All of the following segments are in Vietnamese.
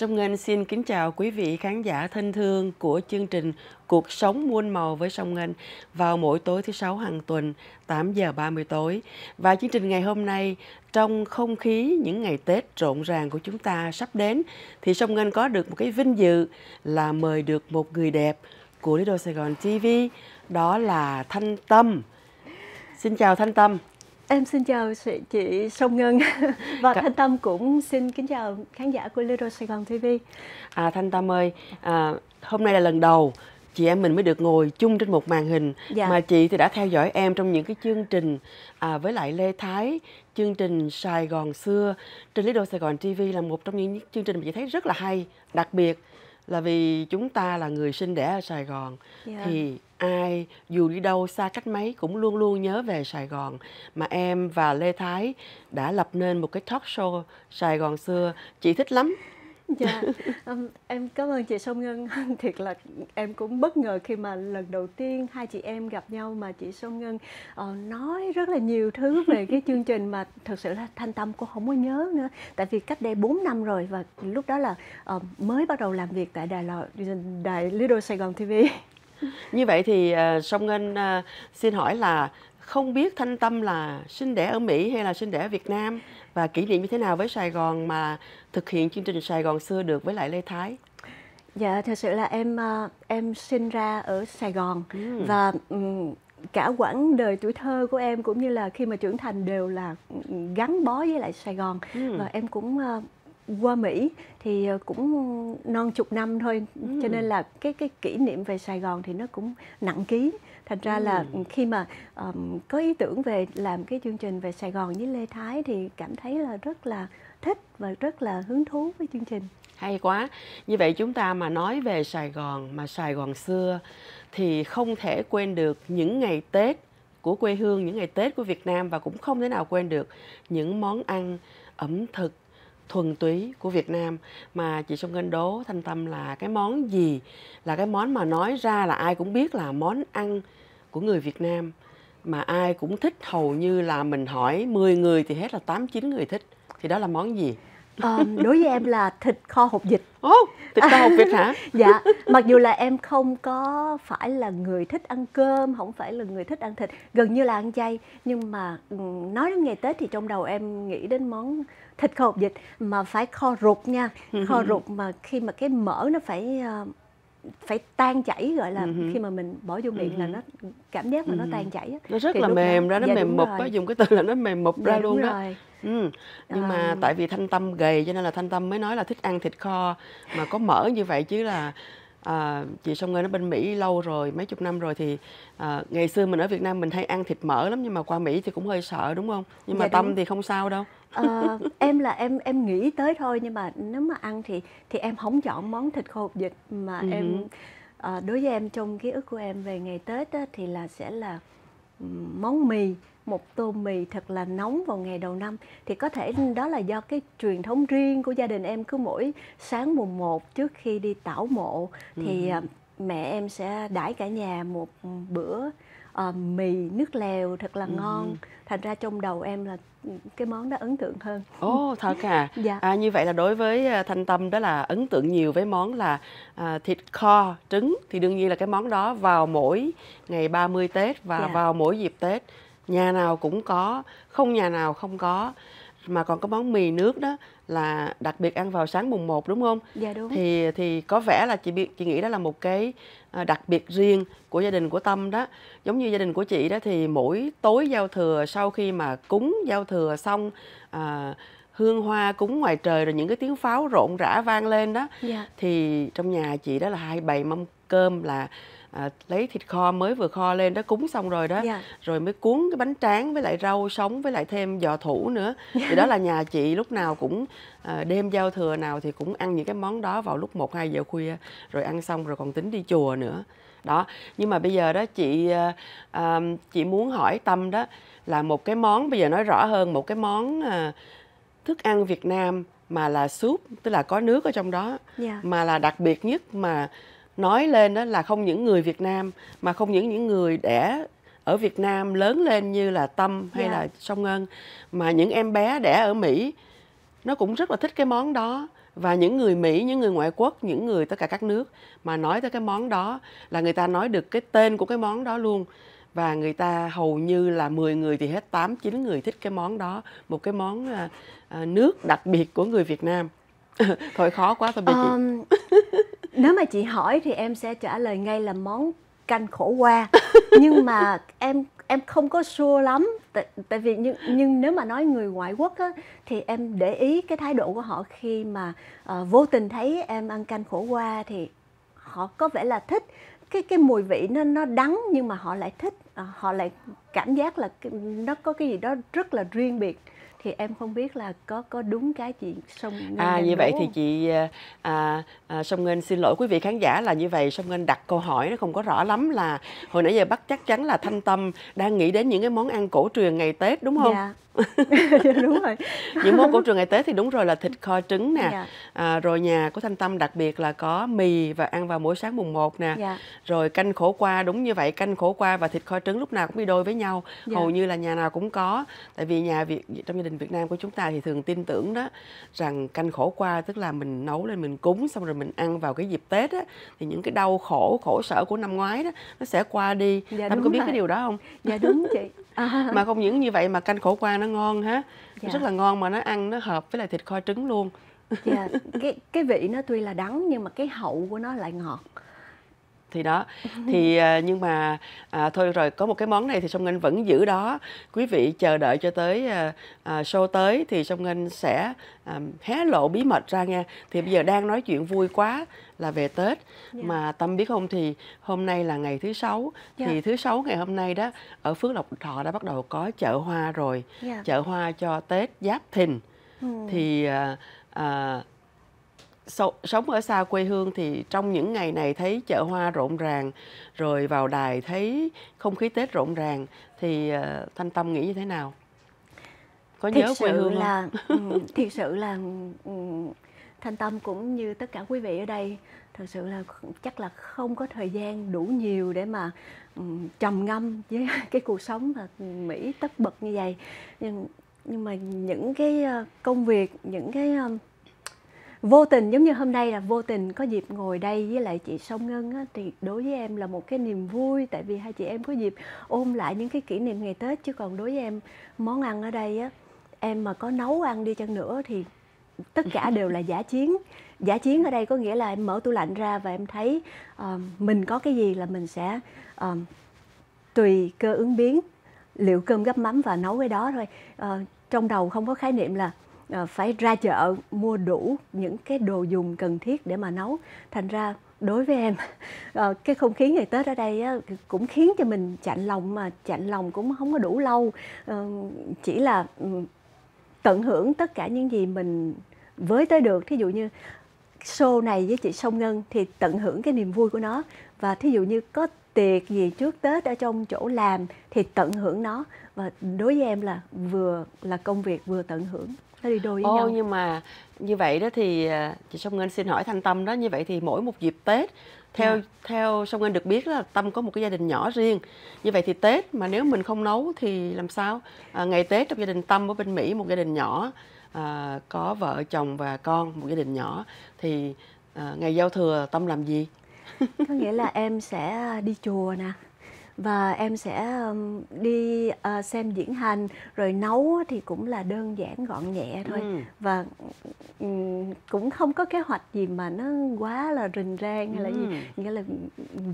Sông Ngân xin kính chào quý vị khán giả thân thương của chương trình Cuộc sống muôn màu với Sông Ngân vào mỗi tối thứ sáu hàng tuần 8 giờ 30 tối. Và chương trình ngày hôm nay trong không khí những ngày Tết rộn ràng của chúng ta sắp đến thì Sông Ngân có được một cái vinh dự là mời được một người đẹp của Little Sài Gòn TV đó là Thanh Tâm. Xin chào Thanh Tâm. Em xin chào chị Sông Ngân và Thanh Tâm cũng xin kính chào khán giả của Little Sài Gòn TV. À, Thanh Tâm ơi, à, hôm nay là lần đầu chị em mình mới được ngồi chung trên một màn hình dạ. mà chị thì đã theo dõi em trong những cái chương trình à, với lại Lê Thái chương trình Sài Gòn xưa trên Little Sài Gòn TV là một trong những chương trình mà chị thấy rất là hay đặc biệt là vì chúng ta là người sinh đẻ ở Sài Gòn yeah. Dạ. thì ai dù đi đâu xa cách mấy cũng luôn luôn nhớ về Sài Gòn mà em và Lê Thái đã lập nên một cái talk show Sài Gòn xưa chị thích lắm Dạ, um, em cảm ơn chị sông Ngân. Thiệt là em cũng bất ngờ khi mà lần đầu tiên hai chị em gặp nhau mà chị sông Ngân uh, nói rất là nhiều thứ về cái chương trình mà thật sự là Thanh Tâm cũng không có nhớ nữa. Tại vì cách đây 4 năm rồi và lúc đó là uh, mới bắt đầu làm việc tại Đài Lò, Đài Lido Sài Gòn TV. Như vậy thì uh, Song Ngân uh, xin hỏi là không biết Thanh Tâm là sinh đẻ ở Mỹ hay là sinh đẻ ở Việt Nam và kỷ niệm như thế nào với Sài Gòn mà thực hiện chương trình Sài Gòn xưa được với lại Lê Thái? Dạ, thật sự là em ờ, em sinh ra ở Sài Gòn ừ. và cả quãng đời tuổi thơ của em cũng như là khi mà trưởng thành đều là gắn bó với lại Sài Gòn ừ. và em cũng ờ, qua Mỹ thì ờ, cũng non chục năm thôi ừ. cho nên là cái cái kỷ niệm về Sài Gòn thì nó cũng nặng ký thành ra ừ. là khi mà um, có ý tưởng về làm cái chương trình về Sài Gòn với Lê Thái thì cảm thấy là rất là thích và rất là hứng thú với chương trình hay quá như vậy chúng ta mà nói về Sài Gòn mà Sài Gòn xưa thì không thể quên được những ngày Tết của quê hương những ngày Tết của Việt Nam và cũng không thể nào quên được những món ăn ẩm thực thuần túy của Việt Nam mà chị Song Ngân đố Thanh Tâm là cái món gì là cái món mà nói ra là ai cũng biết là món ăn của người Việt Nam mà ai cũng thích hầu như là mình hỏi 10 người thì hết là 8 9 người thích thì đó là món gì? um, đối với em là thịt kho hột vịt oh, thịt kho hộp vịt hả dạ mặc dù là em không có phải là người thích ăn cơm không phải là người thích ăn thịt gần như là ăn chay nhưng mà nói đến ngày tết thì trong đầu em nghĩ đến món thịt kho hộp vịt mà phải kho rụt nha ừ. kho rụt mà khi mà cái mỡ nó phải ờ, phải tan chảy gọi là ừ khi mà mình bỏ vô miệng là ừ nó cảm giác là nó ừ tan chảy nó rất Thì là mềm ra nó dạ, mềm mập á dùng cái từ là nó mềm mập dạ, ra luôn đó rồi. Ừ. nhưng à... mà ờ. tại vì thanh tâm gầy cho nên là thanh tâm mới nói là thích ăn thịt kho mà có mỡ như vậy chứ là à, chị song ngân nó bên mỹ lâu rồi mấy chục năm rồi thì à, ngày xưa mình ở việt nam mình hay ăn thịt mỡ lắm nhưng mà qua mỹ thì cũng hơi sợ đúng không nhưng dạ mà tâm đúng. thì không sao đâu à, em là em em nghĩ tới thôi nhưng mà nếu mà ăn thì thì em không chọn món thịt khô hộp vịt mà uh em à, đối với em trong ký ức của em về ngày tết á, thì là sẽ là món mì một tô mì thật là nóng vào ngày đầu năm thì có thể đó là do cái truyền thống riêng của gia đình em cứ mỗi sáng mùng 1 trước khi đi tảo mộ thì ừ. À, mẹ em sẽ đãi cả nhà một bữa uh, mì nước lèo thật là ừ. ngon thành ra trong đầu em là ừ, cái món đó ấn tượng hơn ồ oh, thật à dạ à, như vậy là đối với ờ, thanh tâm đó là ấn tượng nhiều với món là à, thịt kho trứng thì đương nhiên là cái món đó vào mỗi ngày 30 tết và dạ. vào mỗi dịp tết nhà nào cũng có không nhà nào không có mà còn có món mì nước đó là đặc biệt ăn vào sáng mùng 1 đúng không? Dạ đúng. Thì thì có vẻ là chị chị nghĩ đó là một cái à, đặc biệt riêng của gia đình của Tâm đó. Giống như gia đình của chị đó thì mỗi tối giao thừa sau khi mà cúng giao thừa xong à, hương hoa cúng ngoài trời rồi những cái tiếng pháo rộn rã vang lên đó dạ. thì trong nhà chị đó là hai bầy mâm cơm là à, lấy thịt kho mới vừa kho lên đó cúng xong rồi đó yeah. Dạ. rồi mới cuốn cái bánh tráng với lại rau sống với lại thêm giò thủ nữa yeah. Dạ. thì đó là nhà chị lúc nào cũng à, đêm giao thừa nào thì cũng ăn những cái món đó vào lúc 1 2 giờ khuya rồi ăn xong rồi còn tính đi chùa nữa đó nhưng mà bây giờ đó chị à, à, chị muốn hỏi tâm đó là một cái món bây giờ nói rõ hơn một cái món à, thức ăn Việt Nam mà là súp tức là có nước ở trong đó yeah. Dạ. mà là đặc biệt nhất mà nói lên đó là không những người Việt Nam mà không những những người đẻ ở Việt Nam lớn lên như là Tâm hay yeah. Dạ. là Song Ngân mà những em bé đẻ ở Mỹ nó cũng rất là thích cái món đó và những người Mỹ, những người ngoại quốc, những người tất cả các nước mà nói tới cái món đó là người ta nói được cái tên của cái món đó luôn và người ta hầu như là 10 người thì hết 8 9 người thích cái món đó, một cái món à, à, nước đặc biệt của người Việt Nam. thôi khó quá thôi bây um, nếu mà chị hỏi thì em sẽ trả lời ngay là món canh khổ qua nhưng mà em em không có sure lắm tại, tại vì nhưng nhưng nếu mà nói người ngoại quốc á, thì em để ý cái thái độ của họ khi mà uh, vô tình thấy em ăn canh khổ qua thì họ có vẻ là thích cái cái mùi vị nó nó đắng nhưng mà họ lại thích ờ, họ lại cảm giác là nó có cái gì đó rất là riêng biệt thì em không biết là có có đúng cái chị sông ngân à như vậy thì chị à, à, à sông ngân xin lỗi quý vị khán giả là như vậy sông ngân đặt câu hỏi nó không có rõ lắm là hồi nãy giờ bắt chắc chắn là thanh tâm đang nghĩ đến những cái món ăn cổ truyền ngày tết đúng không dạ dạ, đúng rồi những món cổ truyền ngày tết thì đúng rồi là thịt kho trứng nè dạ. à, rồi nhà của thanh tâm đặc biệt là có mì và ăn vào mỗi sáng mùng 1 nè dạ. rồi canh khổ qua đúng như vậy canh khổ qua và thịt kho trứng lúc nào cũng đi đôi với nhau dạ. hầu như là nhà nào cũng có tại vì nhà việt trong gia đình việt nam của chúng ta thì thường tin tưởng đó rằng canh khổ qua tức là mình nấu lên mình cúng xong rồi mình ăn vào cái dịp tết á thì những cái đau khổ khổ sở của năm ngoái đó nó sẽ qua đi dạ, tâm có biết rồi. cái điều đó không dạ đúng chị à. mà không những như vậy mà canh khổ qua nó ngon ha dạ. rất là ngon mà nó ăn nó hợp với lại thịt kho trứng luôn dạ. cái cái vị nó tuy là đắng nhưng mà cái hậu của nó lại ngọt thì đó ừ. thì ờ, nhưng mà à, thôi rồi có một cái món này thì song ngân vẫn giữ đó quý vị chờ đợi cho tới à, show tới thì song ngân sẽ à, hé lộ bí mật ra nghe thì bây giờ đang nói chuyện vui quá là về tết yeah. Dạ. mà tâm biết không thì hôm nay là ngày thứ sáu yeah. Dạ. thì thứ sáu ngày hôm nay đó ở phước lộc thọ đã bắt đầu có chợ hoa rồi yeah. Dạ. chợ hoa cho tết giáp thìn ừ. thì à, à, sống ở xa quê hương thì trong những ngày này thấy chợ hoa rộn ràng rồi vào đài thấy không khí tết rộn ràng thì ờ, thanh tâm nghĩ như thế nào có thiệt nhớ quê hương là không? Ừ, thiệt sự là ừ, thanh tâm cũng như tất cả quý vị ở đây thật sự là chắc là không có thời gian đủ nhiều để mà ừ, trầm ngâm với cái cuộc sống mà mỹ tất bật như vậy nhưng nhưng mà những cái ờ, công việc những cái vô tình giống như hôm nay là vô tình có dịp ngồi đây với lại chị sông Ngân á, thì đối với em là một cái niềm vui tại vì hai chị em có dịp ôm lại những cái kỷ niệm ngày Tết chứ còn đối với em món ăn ở đây á em mà có nấu ăn đi chăng nữa thì tất cả đều là giả chiến giả chiến ở đây có nghĩa là em mở tủ lạnh ra và em thấy uh, mình có cái gì là mình sẽ uh, tùy cơ ứng biến liệu cơm gấp mắm và nấu cái đó thôi uh, trong đầu không có khái niệm là Ờ, phải ra chợ mua đủ những cái đồ dùng cần thiết để mà nấu thành ra đối với em ờ, cái không khí ngày tết ở đây cũng khiến cho mình chạnh lòng mà chạnh lòng cũng không có đủ lâu ờ, chỉ là ừ, tận hưởng tất cả những gì mình với tới được thí dụ như show này với chị Sông Ngân thì tận hưởng cái niềm vui của nó và thí dụ như có tiệc gì trước Tết ở trong chỗ làm thì tận hưởng nó và đối với em là vừa là công việc vừa tận hưởng nó đi đôi với Ô, nhau. nhưng mà như vậy đó thì à, chị Sông Ngân xin hỏi Thanh Tâm đó như vậy thì mỗi một dịp Tết theo yeah. Dạ. theo Sông Ngân được biết là Tâm có một cái gia đình nhỏ riêng như vậy thì Tết mà nếu mình không nấu thì làm sao à, ngày Tết trong gia đình Tâm ở bên Mỹ một gia đình nhỏ à, có vợ chồng và con một gia đình nhỏ thì à, ngày giao thừa tâm làm gì có nghĩa là em sẽ à, đi chùa nè và em sẽ đi à, xem diễn hành rồi nấu thì cũng là đơn giản gọn nhẹ thôi ừ. và cũng không có kế hoạch gì mà nó quá là rình rang hay là ừ. gì nghĩa là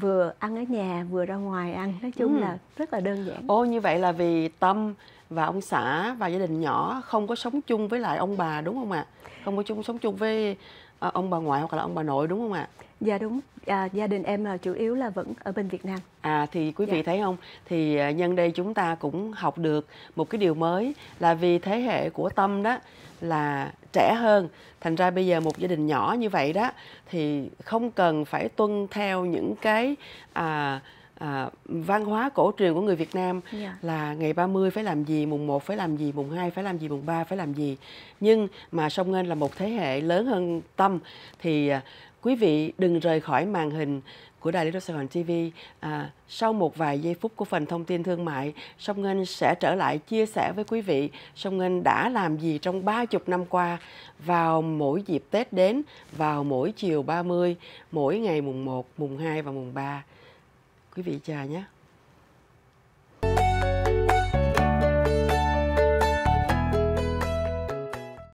vừa ăn ở nhà vừa ra ngoài ăn nói chung ừ. là rất là đơn giản ô như vậy là vì tâm và ông xã và gia đình nhỏ không có sống chung với lại ông bà đúng không ạ? Không có chung sống chung với ờ, ông bà ngoại hoặc là ông bà nội đúng không ạ? À? Dạ đúng, à, gia đình em là chủ yếu là vẫn ở bên Việt Nam. À thì quý vị dạ. thấy không? Thì ờ, nhân đây chúng ta cũng học được một cái điều mới là vì thế hệ của Tâm đó là trẻ hơn. Thành ra bây giờ một gia đình nhỏ như vậy đó thì không cần phải tuân theo những cái à, à, văn hóa cổ truyền của người Việt Nam yeah. Dạ. là ngày 30 phải làm gì, mùng 1 phải làm gì, mùng 2 phải làm gì, mùng 3 phải làm gì. Nhưng mà Song Ngân là một thế hệ lớn hơn Tâm thì à, quý vị đừng rời khỏi màn hình của Đài Little Sài Gòn TV. À, sau một vài giây phút của phần thông tin thương mại, Song Ngân sẽ trở lại chia sẻ với quý vị Song Ngân đã làm gì trong 30 năm qua vào mỗi dịp Tết đến, vào mỗi chiều 30, mỗi ngày mùng 1, mùng 2 và mùng 3 quý vị chờ nhé